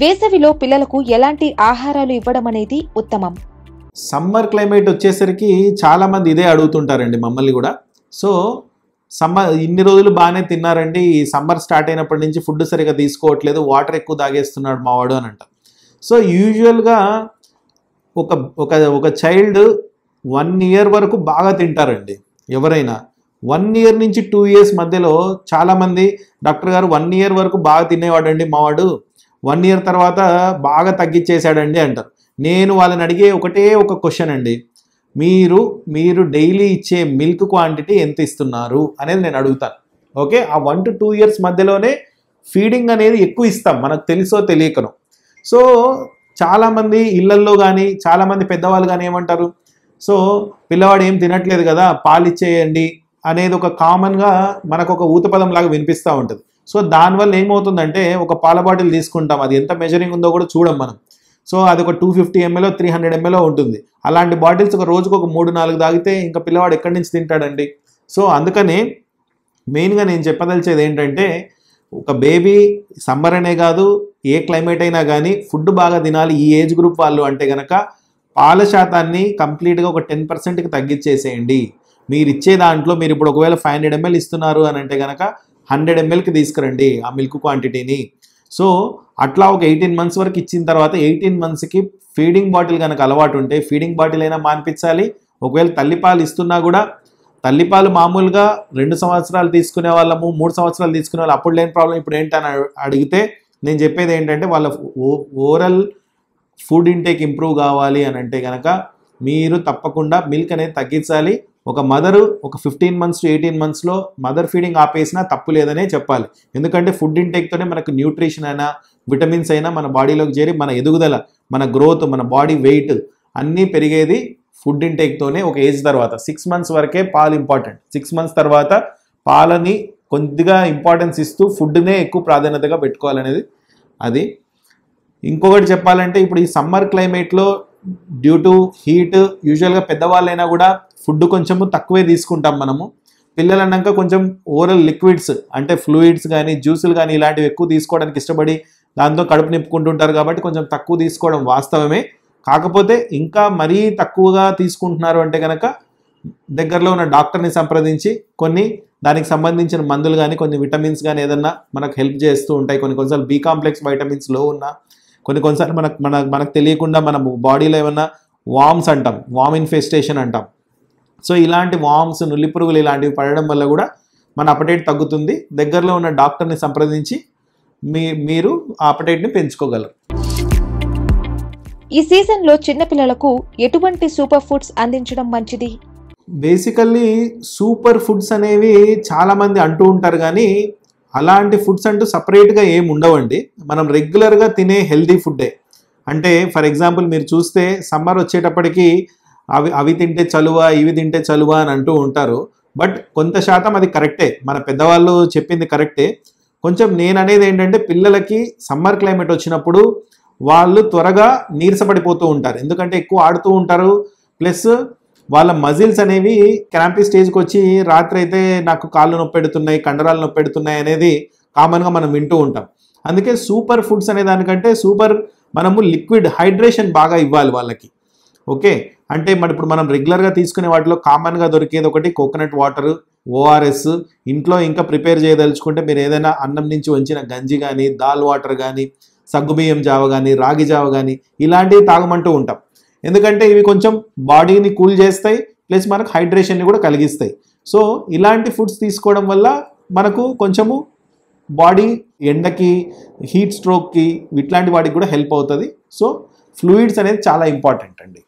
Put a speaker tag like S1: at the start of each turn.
S1: వేసవిలో పిల్లలకు ఎలాంటి ఆహారాలు ఇవ్వడం అనేది ఉత్తమం సమ్మర్ క్లైమేట్ వచ్చేసరికి చాలామంది ఇదే అడుగుతుంటారండి మమ్మల్ని కూడా సో సమ్మర్ ఇన్ని రోజులు బాగానే తిన్నారండి ఈ సమ్మర్ స్టార్ట్ అయినప్పటి నుంచి ఫుడ్ సరిగా తీసుకోవట్లేదు వాటర్ ఎక్కువ తాగేస్తున్నాడు మావాడు అని అంట సో యూజువల్గా ఒక ఒక ఒక చైల్డ్ వన్ ఇయర్ వరకు బాగా తింటారండి ఎవరైనా వన్ ఇయర్ నుంచి టూ ఇయర్స్ మధ్యలో చాలామంది డాక్టర్ గారు వన్ ఇయర్ వరకు బాగా తినేవాడండి మావాడు వన్ ఇయర్ తర్వాత బాగా తగ్గించేశాడండి అంటారు నేను వాళ్ళని అడిగే ఒకటే ఒక క్వశ్చన్ అండి మీరు మీరు డైలీ ఇచ్చే మిల్క్ క్వాంటిటీ ఎంత ఇస్తున్నారు అనేది నేను అడుగుతాను ఓకే ఆ వన్ టు టూ ఇయర్స్ మధ్యలోనే ఫీడింగ్ అనేది ఎక్కువ ఇస్తాం మనకు తెలుసో తెలియకను సో చాలామంది ఇళ్లల్లో కానీ చాలామంది పెద్దవాళ్ళు కానీ ఏమంటారు సో పిల్లవాడు ఏం తినట్లేదు కదా పాలు ఇచ్చేయండి అనేది ఒక కామన్గా మనకు ఒక ఊతపదం లాగా వినిపిస్తూ ఉంటుంది సో దానివల్ల ఏమవుతుందంటే ఒక పాల బాటిల్ తీసుకుంటాం అది ఎంత మెజరింగ్ ఉందో కూడా చూడం మనం సో అది ఒక టూ ఫిఫ్టీ ఎంఎల్ఓ త్రీ హండ్రెడ్ ఎంఎల్ఓ ఉంటుంది అలాంటి బాటిల్స్ ఒక రోజుకు ఒక మూడు నాలుగు తాగితే ఇంకా పిల్లవాడు ఎక్కడి నుంచి తింటాడండి సో అందుకని మెయిన్గా నేను చెప్పదలిచేది ఏంటంటే ఒక బేబీ సమ్మర్ అనే కాదు ఏ క్లైమేట్ అయినా కానీ ఫుడ్ బాగా తినాలి ఈ ఏజ్ గ్రూప్ వాళ్ళు అంటే కనుక పాల శాతాన్ని కంప్లీట్గా ఒక టెన్ పర్సెంట్కి తగ్గించేసేయండి మీరు ఇచ్చే దాంట్లో మీరు ఇప్పుడు ఒకవేళ ఫైవ్ హండ్రెడ్ ఎంఎల్ ఇస్తున్నారు అని అంటే కనుక హండ్రెడ్ ఎంఎల్కి తీసుకురండి ఆ మిల్క్ క్వాంటిటీని సో అట్లా ఒక ఎయిటీన్ మంత్స్ వరకు ఇచ్చిన తర్వాత ఎయిటీన్ మంత్స్కి ఫీడింగ్ బాటిల్ కనుక అలవాటు ఉంటే ఫీడింగ్ బాటిల్ అయినా మానిపించాలి ఒకవేళ తల్లిపాలు ఇస్తున్నా కూడా తల్లిపాలు మామూలుగా రెండు సంవత్సరాలు తీసుకునే వాళ్ళము మూడు సంవత్సరాలు తీసుకునే వాళ్ళు అప్పుడు లేని ప్రాబ్లం ఇప్పుడు ఏంటని అడిగితే నేను చెప్పేది ఏంటంటే వాళ్ళ ఓవరల్ ఫుడ్ ఇంటేక్ ఇంప్రూవ్ కావాలి అని అంటే కనుక మీరు తప్పకుండా మిల్క్ అనేది తగ్గించాలి ఒక మదర్ ఒక ఫిఫ్టీన్ మంత్స్ టు ఎయిటీన్ మంత్స్లో మదర్ ఫీడింగ్ ఆపేసినా తప్పు లేదనే చెప్పాలి ఎందుకంటే ఫుడ్ ఇంటేక్తోనే మనకు న్యూట్రిషన్ అయినా విటమిన్స్ అయినా మన బాడీలోకి చేరి మన ఎదుగుదల మన గ్రోత్ మన బాడీ వెయిట్ అన్నీ పెరిగేది ఫుడ్ ఇంటేక్తోనే ఒక ఏజ్ తర్వాత సిక్స్ మంత్స్ వరకే పాలు ఇంపార్టెంట్ సిక్స్ మంత్స్ తర్వాత పాలని కొద్దిగా ఇంపార్టెన్స్ ఇస్తూ ఫుడ్నే ఎక్కువ ప్రాధాన్యతగా పెట్టుకోవాలనేది అది ఇంకొకటి చెప్పాలంటే ఇప్పుడు ఈ సమ్మర్ క్లైమేట్లో డ్యూ టు హీట్ యూజువల్గా పెద్దవాళ్ళైనా కూడా ఫుడ్ కొంచెము తక్కువే తీసుకుంటాం మనము పిల్లలు అన్నాక కొంచెం ఓరల్ లిక్విడ్స్ అంటే ఫ్లూయిడ్స్ కానీ జ్యూసులు కానీ ఇలాంటివి ఎక్కువ తీసుకోవడానికి ఇష్టపడి దాంతో కడుపు నింపుకుంటుంటారు కాబట్టి కొంచెం తక్కువ తీసుకోవడం వాస్తవమే కాకపోతే ఇంకా మరీ తక్కువగా తీసుకుంటున్నారు అంటే కనుక దగ్గరలో ఉన్న డాక్టర్ని సంప్రదించి కొన్ని దానికి సంబంధించిన మందులు కానీ కొన్ని విటమిన్స్ కానీ ఏదన్నా మనకు హెల్ప్ చేస్తూ ఉంటాయి కొన్ని కొన్నిసార్లు బీ కాంప్లెక్స్ వైటమిన్స్ లో ఉన్న కొన్ని కొన్నిసార్లు మనకు మన మనకు తెలియకుండా మన బాడీలో ఏమన్నా వామ్స్ అంటాం వామ్ ఇన్ఫెస్టేషన్ అంటాం సో ఇలాంటి వామ్స్ నుల్లి పురుగులు ఇలాంటివి పడడం వల్ల కూడా మన అపటైట్ తగ్గుతుంది దగ్గరలో ఉన్న డాక్టర్ని సంప్రదించి మీ మీరు ఆ అపటైట్ని పెంచుకోగలరు ఈ సీజన్లో చిన్నపిల్లలకు ఎటువంటి సూపర్ ఫుడ్స్ అందించడం మంచిది బేసికల్లీ సూపర్ ఫుడ్స్ అనేవి చాలామంది అంటూ ఉంటారు కానీ అలాంటి ఫుడ్స్ అంటూ సపరేట్గా ఏం ఉండవండి మనం రెగ్యులర్గా తినే హెల్దీ ఫుడ్డే అంటే ఫర్ ఎగ్జాంపుల్ మీరు చూస్తే సమ్మర్ వచ్చేటప్పటికి అవి అవి తింటే చలువ ఇవి తింటే చలువ అని అంటూ ఉంటారు బట్ కొంత శాతం అది కరెక్టే మన పెద్దవాళ్ళు చెప్పింది కరెక్టే కొంచెం నేను అనేది ఏంటంటే పిల్లలకి సమ్మర్ క్లైమేట్ వచ్చినప్పుడు వాళ్ళు త్వరగా నీరసపడిపోతూ ఉంటారు ఎందుకంటే ఎక్కువ ఆడుతూ ఉంటారు ప్లస్ వాళ్ళ మజిల్స్ అనేవి క్రాంపీ స్టేజ్కి వచ్చి రాత్రి అయితే నాకు కాళ్ళు నొప్పెడుతున్నాయి కండరాలు నొప్పెడుతున్నాయి అనేది కామన్గా మనం వింటూ ఉంటాం అందుకే సూపర్ ఫుడ్స్ అనే దానికంటే సూపర్ మనము లిక్విడ్ హైడ్రేషన్ బాగా ఇవ్వాలి వాళ్ళకి ఓకే అంటే మన ఇప్పుడు మనం రెగ్యులర్గా తీసుకునే వాటిలో కామన్గా దొరికేది ఒకటి కోకోనట్ వాటర్ ఓఆర్ఎస్ ఇంట్లో ఇంకా ప్రిపేర్ చేయదలుచుకుంటే మీరు ఏదైనా అన్నం నుంచి వంచిన గంజి కానీ దాల్ వాటర్ కానీ సగ్గుబియ్యం జావ కానీ రాగి జావ కానీ ఇలాంటివి తాగమంటూ ఉంటాం ఎందుకంటే ఇవి కొంచెం బాడీని కూల్ చేస్తాయి ప్లస్ మనకు హైడ్రేషన్ని కూడా కలిగిస్తాయి సో ఇలాంటి ఫుడ్స్ తీసుకోవడం వల్ల మనకు కొంచెము బాడీ ఎండకి హీట్ స్ట్రోక్కి ఇట్లాంటి వాటికి కూడా హెల్ప్ అవుతుంది సో ఫ్లూయిడ్స్ అనేది చాలా ఇంపార్టెంట్ అండి